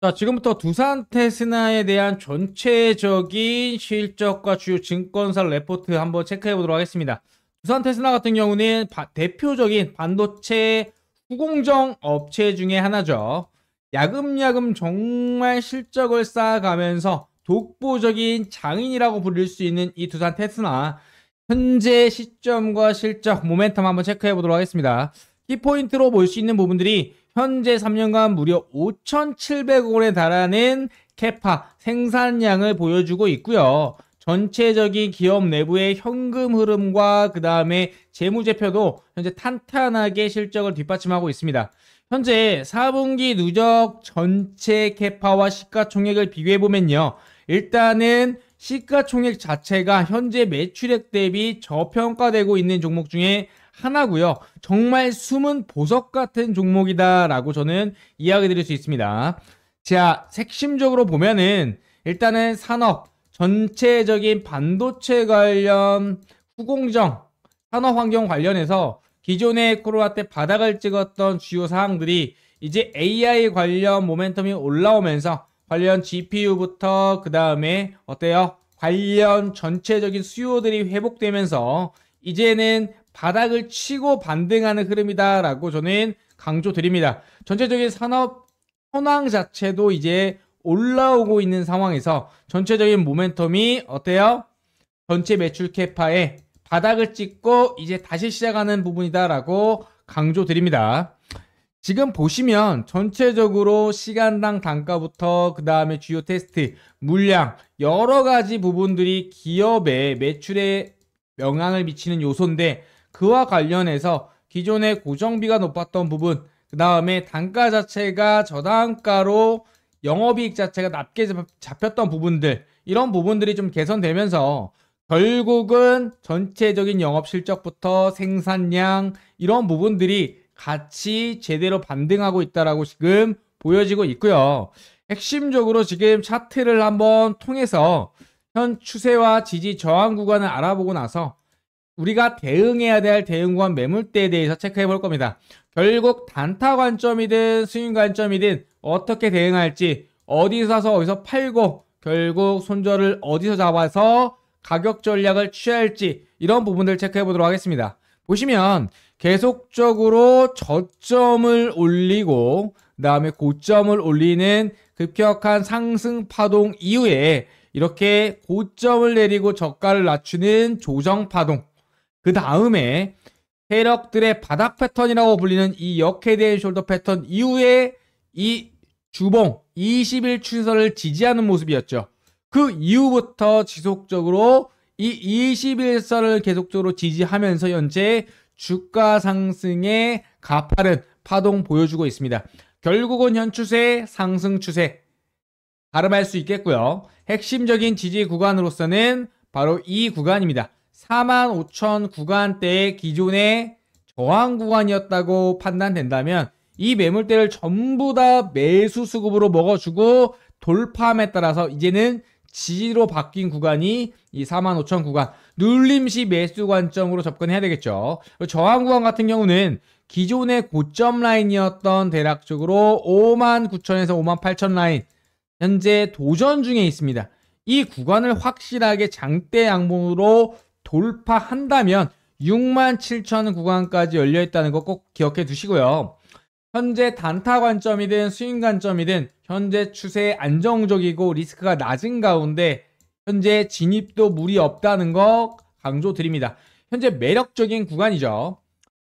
자, 지금부터 두산 테스나에 대한 전체적인 실적과 주요 증권사 레포트 한번 체크해 보도록 하겠습니다. 두산 테스나 같은 경우는 바, 대표적인 반도체 후공정 업체 중에 하나죠. 야금야금 정말 실적을 쌓아가면서 독보적인 장인이라고 부를 수 있는 이 두산 테스나 현재 시점과 실적 모멘텀 한번 체크해 보도록 하겠습니다. 키포인트로 볼 수 있는 부분들이 현재 3년간 무려 5 7 0 0 원에 달하는 캐파 생산량을 보여주고 있고요. 전체적인 기업 내부의 현금 흐름과 그 다음에 재무제표도 현재 탄탄하게 실적을 뒷받침하고 있습니다. 현재 4분기 누적 전체 캐파와 시가총액을 비교해보면요. 일단은 시가총액 자체가 현재 매출액 대비 저평가되고 있는 종목 중에 하나고요. 정말 숨은 보석 같은 종목이다라고 저는 이야기 드릴 수 있습니다. 자, 핵심적으로 보면은 일단은 산업, 전체적인 반도체 관련 후공정, 산업 환경 관련해서 기존의 코로나 때 바닥을 찍었던 주요 사항들이 이제 AI 관련 모멘텀이 올라오면서 관련 GPU부터 그 다음에 어때요? 관련 전체적인 수요들이 회복되면서 이제는 바닥을 치고 반등하는 흐름이다라고 저는 강조드립니다. 전체적인 산업 현황 자체도 이제 올라오고 있는 상황에서 전체적인 모멘텀이 어때요? 전체 매출 캐파에 바닥을 찍고 이제 다시 시작하는 부분이다라고 강조드립니다. 지금 보시면 전체적으로 시간당 단가부터 그 다음에 주요 테스트, 물량 여러 가지 부분들이 기업의 매출에 영향을 미치는 요소인데 그와 관련해서 기존의 고정비가 높았던 부분, 그 다음에 단가 자체가 저단가로 영업이익 자체가 낮게 잡혔던 부분들, 이런 부분들이 좀 개선되면서 결국은 전체적인 영업 실적부터 생산량, 이런 부분들이 같이 제대로 반등하고 있다라고 지금 보여지고 있고요. 핵심적으로 지금 차트를 한번 통해서 현 추세와 지지 저항 구간을 알아보고 나서 우리가 대응해야 될 대응권 매물대에 대해서 체크해 볼 겁니다. 결국 단타 관점이든 스윙 관점이든 어떻게 대응할지 어디서 사서 어디서 팔고 결국 손절을 어디서 잡아서 가격 전략을 취할지 이런 부분들 체크해 보도록 하겠습니다. 보시면 계속적으로 저점을 올리고 그 다음에 고점을 올리는 급격한 상승 파동 이후에 이렇게 고점을 내리고 저가를 낮추는 조정 파동 그 다음에 세력들의 바닥 패턴이라고 불리는 이 역헤드앤 숄더 패턴 이후에 이 주봉 20일 추세선을 지지하는 모습이었죠. 그 이후부터 지속적으로 이2 0일선을 계속적으로 지지하면서 현재 주가 상승의 가파른 파동 보여주고 있습니다. 결국은 현 추세 상승 추세 발음할 수 있겠고요. 핵심적인 지지 구간으로서는 바로 이 구간입니다. 45,000 구간대의 기존의 저항 구간이었다고 판단된다면 이 매물대를 전부 다 매수 수급으로 먹어주고 돌파함에 따라서 이제는 지지로 바뀐 구간이 이 45,000 구간 눌림시 매수 관점으로 접근해야 되겠죠. 저항 구간 같은 경우는 기존의 고점 라인이었던 대략적으로 59,000에서 58,000 라인 현재 도전 중에 있습니다. 이 구간을 확실하게 장대 양봉으로 돌파한다면 67,000 구간까지 열려 있다는 거 꼭 기억해 두시고요. 현재 단타 관점이든 수익 관점이든 현재 추세에 안정적이고 리스크가 낮은 가운데 현재 진입도 무리 없다는 거 강조드립니다. 현재 매력적인 구간이죠.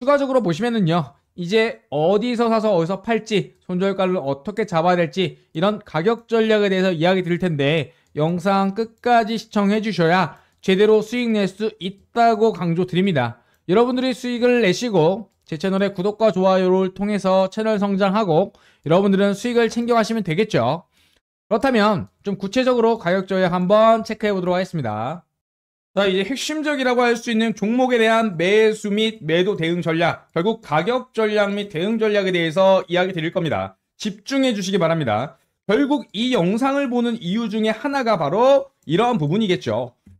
추가적으로 보시면은요. 이제 어디서 사서 어디서 팔지 손절가를 어떻게 잡아야 될지 이런 가격 전략에 대해서 이야기 드릴 텐데 영상 끝까지 시청해 주셔야 제대로 수익 낼 수 있다고 강조드립니다. 여러분들이 수익을 내시고 제 채널의 구독과 좋아요를 통해서 채널 성장하고 여러분들은 수익을 챙겨가시면 되겠죠. 그렇다면 좀 구체적으로 가격 조약 한번 체크해 보도록 하겠습니다. 자 이제 핵심적이라고 할 수 있는 종목에 대한 매수 및 매도 대응 전략 결국 가격 전략 및 대응 전략에 대해서 이야기 드릴 겁니다. 집중해 주시기 바랍니다. 결국 이 영상을 보는 이유 중에 하나가 바로 이러한 부분이겠죠.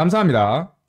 감사합니다.